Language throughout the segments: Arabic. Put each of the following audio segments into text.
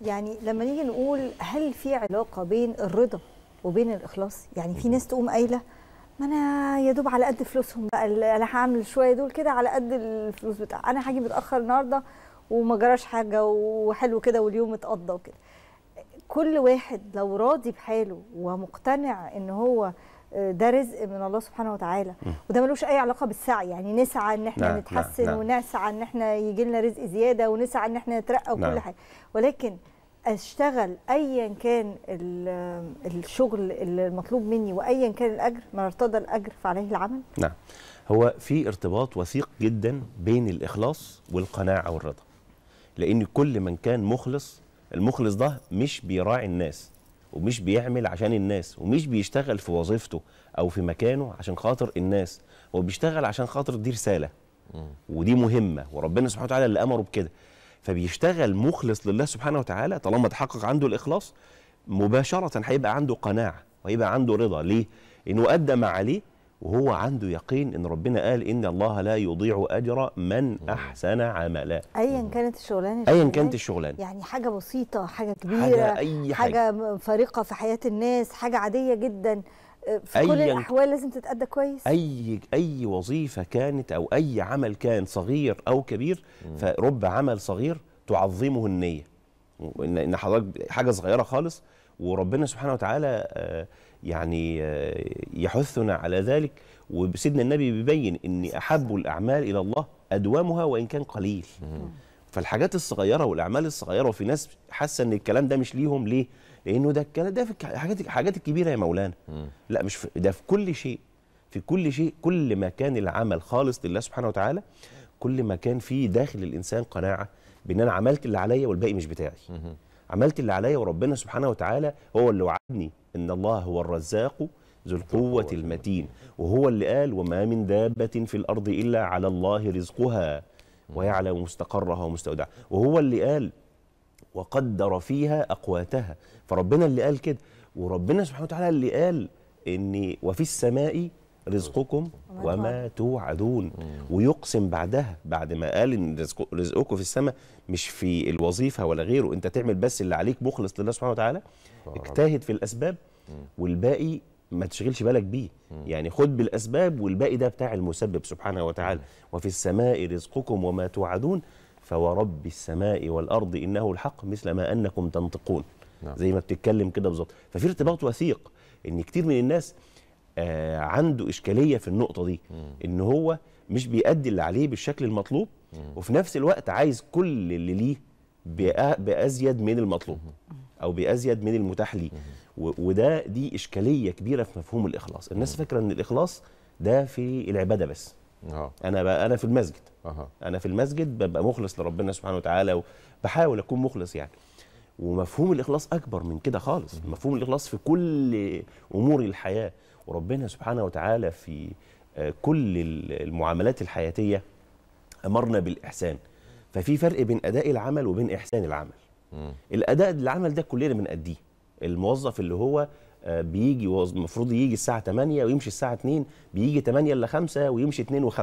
يعني لما نيجي نقول هل في علاقه بين الرضا وبين الاخلاص يعني في ناس تقوم قايله ما انا يا دوب على قد فلوسهم بقى انا هعمل شويه دول كده على قد الفلوس بتاع انا هاجي متاخر النهارده وما جراش حاجه وحلو كده واليوم اتقضى وكده كل واحد لو راضي بحاله ومقتنع ان هو ده رزق من الله سبحانه وتعالى وده ملوش اي علاقه بالسعي يعني نسعى ان احنا لا نعم، نتحسن لا. نعم، نعم. ونسعى ان احنا يجي لنا رزق زياده ونسعى ان احنا نترقى وكل حاجه ولكن اشتغل ايا كان الشغل المطلوب مني وايا كان الاجر ما ارتضى الاجر فعليه العمل نعم هو في ارتباط وثيق جدا بين الاخلاص والقناعه والرضا لان كل من كان مخلص المخلص ده مش بيراعي الناس ومش بيعمل عشان الناس ومش بيشتغل في وظيفته او في مكانه عشان خاطر الناس هو بيشتغل عشان خاطر دي رساله ودي مهمه وربنا سبحانه وتعالى اللي امره بكده فبيشتغل مخلص لله سبحانه وتعالى طالما تحقق عنده الاخلاص مباشره هيبقى عنده قناعه وهيبقى عنده رضا ليه؟ انه ادى ما عليه وهو عنده يقين ان ربنا قال ان الله لا يضيع اجر من احسن عملا ايا كانت الشغلانه ايا كانت الشغلانه يعني حاجه بسيطه حاجه كبيره حاجه, أي حاجة, حاجة فارقه في حياه الناس حاجه عاديه جدا آه، في كل الاحوال لازم تتادى كويس اي اي وظيفه كانت او اي عمل كان صغير او كبير فرب عمل صغير تعظمه النيه ان حضرتك حاجه صغيره خالص وربنا سبحانه وتعالى آه، يعني آه، يحثنا على ذلك وسيدنا النبي بيبين ان احب الاعمال الى الله ادوامها وان كان قليل فالحاجات الصغيره والاعمال الصغيره وفي ناس حاسه ان الكلام ده مش ليهم ليه لانه ده الكلام ده في الحاجات الحاجات الكبيره يا مولانا لا مش ده في كل شيء في كل شيء كل ما كان العمل خالص لله سبحانه وتعالى كل ما كان في داخل الانسان قناعه بان انا عملت اللي عليا والباقي مش بتاعي عملت اللي عليا وربنا سبحانه وتعالى هو اللي وعدني ان الله هو الرزاق ذو القوة المتين وهو اللي قال وما من دابة في الأرض إلا على الله رزقها ويعلم مستقرها ومستودعها وهو اللي قال وقدر فيها أقواتها فربنا اللي قال كده وربنا سبحانه وتعالى اللي قال إن وفي السماء رزقكم وما توعدون ويقسم بعدها بعد ما قال ان رزقكم في السماء مش في الوظيفه ولا غيره انت تعمل بس اللي عليك مخلص لله سبحانه وتعالى اجتهد في الاسباب والباقي ما تشغلش بالك بيه يعني خد بالاسباب والباقي ده بتاع المسبب سبحانه وتعالى وفي السماء رزقكم وما توعدون فورب السماء والارض انه الحق مثل ما انكم تنطقون نعم. زي ما بتتكلم كده بالظبط ففي ارتباط وثيق ان كتير من الناس آه، عنده إشكالية في النقطة دي إن هو مش بيأدي اللي عليه بالشكل المطلوب وفي نفس الوقت عايز كل اللي ليه بأزيد من المطلوب أو بأزيد من المتاح ليه وده دي إشكالية كبيرة في مفهوم الإخلاص الناس فاكرة إن الإخلاص ده في العبادة بس أوه. انا بقى انا في المسجد أوه. انا في المسجد ببقى مخلص لربنا سبحانه وتعالى وبحاول اكون مخلص يعني ومفهوم الاخلاص اكبر من كده خالص مفهوم الاخلاص في كل امور الحياه وربنا سبحانه وتعالى في آه، كل المعاملات الحياتية أمرنا بالإحسان ففي فرق بين أداء العمل وبين إحسان العمل م. الأداء العمل ده كلنا بنأديه الموظف اللي هو آه، بيجي المفروض يجي الساعة 8 ويمشي الساعة 2 بيجي 8 إلا 5 ويمشي 2 و5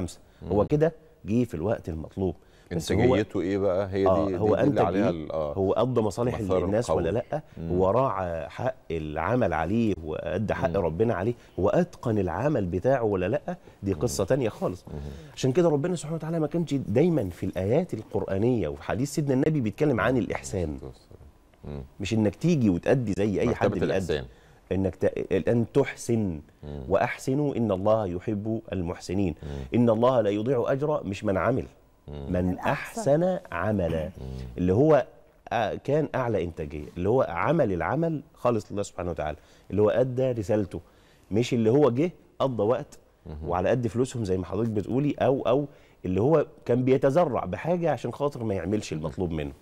هو كده جه في الوقت المطلوب انتاجيته ايه بقى هي آه دي, هو دي اللي عليها آه هو قضى مصالح الناس ولا لا هو راعى حق العمل عليه وادى حق مم. ربنا عليه واتقن العمل بتاعه ولا لا دي قصه مم. تانية خالص مم. عشان كده ربنا سبحانه وتعالى ما كانش دايما في الايات القرانيه وفي حديث سيدنا النبي بيتكلم عن الاحسان مم. مش انك تيجي وتادي زي اي حد بيأدي انك ت... ان تحسن واحسنوا ان الله يحب المحسنين ان الله لا يضيع اجر مش من عمل من أحسن عملا اللي هو آه، كان أعلى إنتاجية اللي هو عمل العمل خالص لله سبحانه وتعالى اللي هو أدى رسالته مش اللي هو جه قضى وقت وعلى قد فلوسهم زي ما حضرتك بتقولي أو أو اللي هو كان بيتزرع بحاجة عشان خاطر ما يعملش المطلوب منه